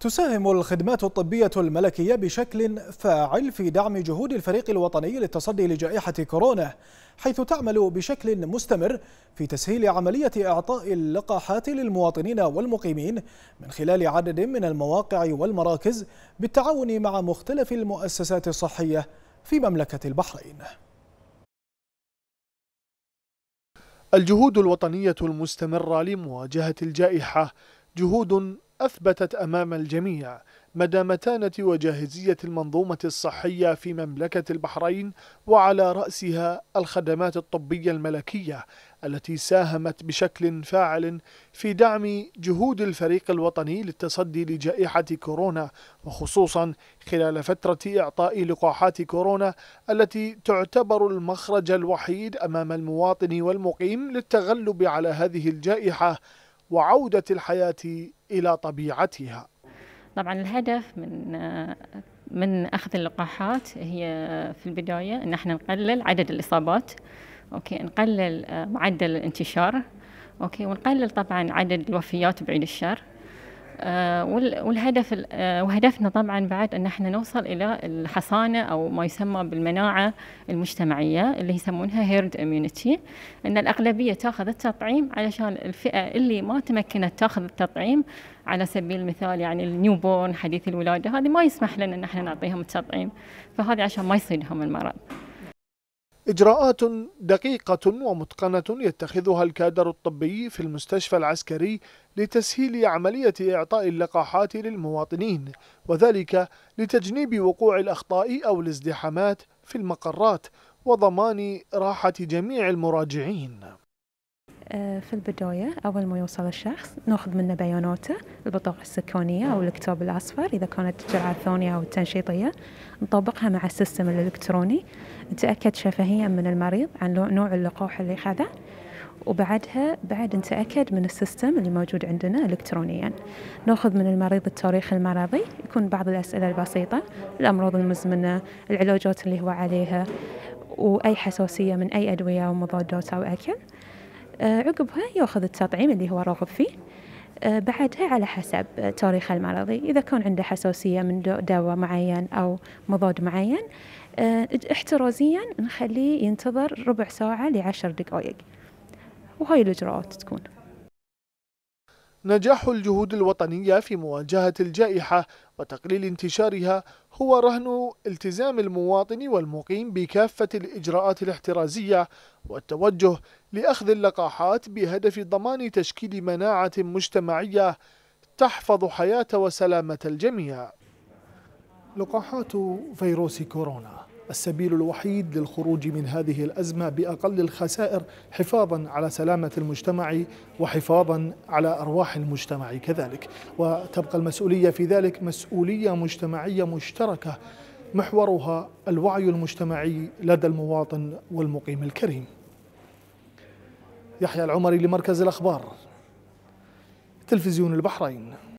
تساهم الخدمات الطبية الملكية بشكل فاعل في دعم جهود الفريق الوطني للتصدي لجائحة كورونا حيث تعمل بشكل مستمر في تسهيل عملية إعطاء اللقاحات للمواطنين والمقيمين من خلال عدد من المواقع والمراكز بالتعاون مع مختلف المؤسسات الصحية في مملكة البحرين الجهود الوطنية المستمرة لمواجهة الجائحة جهود أثبتت أمام الجميع مدى متانة وجاهزية المنظومة الصحية في مملكة البحرين وعلى رأسها الخدمات الطبية الملكية التي ساهمت بشكل فاعل في دعم جهود الفريق الوطني للتصدي لجائحة كورونا وخصوصا خلال فترة إعطاء لقاحات كورونا التي تعتبر المخرج الوحيد أمام المواطن والمقيم للتغلب على هذه الجائحة وعودة الحياة إلى طبيعتها طبعا الهدف من من اخذ اللقاحات هي في البدايه ان احنا نقلل عدد الاصابات اوكي نقلل معدل الانتشار اوكي ونقلل طبعا عدد الوفيات بعيد الشر آه، والهدف آه، وهدفنا طبعا بعد ان احنا نوصل الى الحصانه او ما يسمى بالمناعه المجتمعيه اللي يسمونها هيرد اميونيتي ان الاغلبيه تاخذ التطعيم علشان الفئه اللي ما تمكنت تاخذ التطعيم على سبيل المثال يعني النيو بورن حديث الولاده هذه ما يسمح لنا ان احنا نعطيهم التطعيم فهذه عشان ما يصيدهم المرض إجراءات دقيقة ومتقنة يتخذها الكادر الطبي في المستشفى العسكري لتسهيل عملية إعطاء اللقاحات للمواطنين وذلك لتجنيب وقوع الأخطاء أو الازدحامات في المقرات وضمان راحة جميع المراجعين آه، في البداية أول ما يوصل الشخص ناخذ منه بياناته البطاقة السكانية أو الكتاب الأصفر إذا كانت الجرعة الثانية أو التنشيطية نطبقها مع السيستم الإلكتروني نتأكد شفهيا من المريض عن نوع اللقاح اللي خذه وبعدها بعد نتأكد من السيستم اللي موجود عندنا إلكترونيا ناخذ من المريض التاريخ المرضي يكون بعض الأسئلة البسيطة الأمراض المزمنة العلاجات اللي هو عليها وأي حساسية من أي أدوية أو مضادات أو أكل آه، عقبها ياخذ التطعيم اللي هو راغب فيه آه، بعدها على حسب تاريخه المرضي إذا كان عنده حساسية من دواء معين أو مضاد معين آه، احترازيا نخليه ينتظر ربع ساعة لعشر دقائق وهاي الإجراءات تكون نجاح الجهود الوطنية في مواجهة الجائحة وتقليل انتشارها هو رهن التزام المواطن والمقيم بكافة الإجراءات الاحترازية والتوجه لأخذ اللقاحات بهدف ضمان تشكيل مناعة مجتمعية تحفظ حياة وسلامة الجميع لقاحات فيروس كورونا السبيل الوحيد للخروج من هذه الأزمة بأقل الخسائر حفاظا على سلامة المجتمع وحفاظا على أرواح المجتمع كذلك وتبقى المسؤولية في ذلك مسؤولية مجتمعية مشتركة محورها الوعي المجتمعي لدى المواطن والمقيم الكريم يحيى العمري لمركز الأخبار تلفزيون البحرين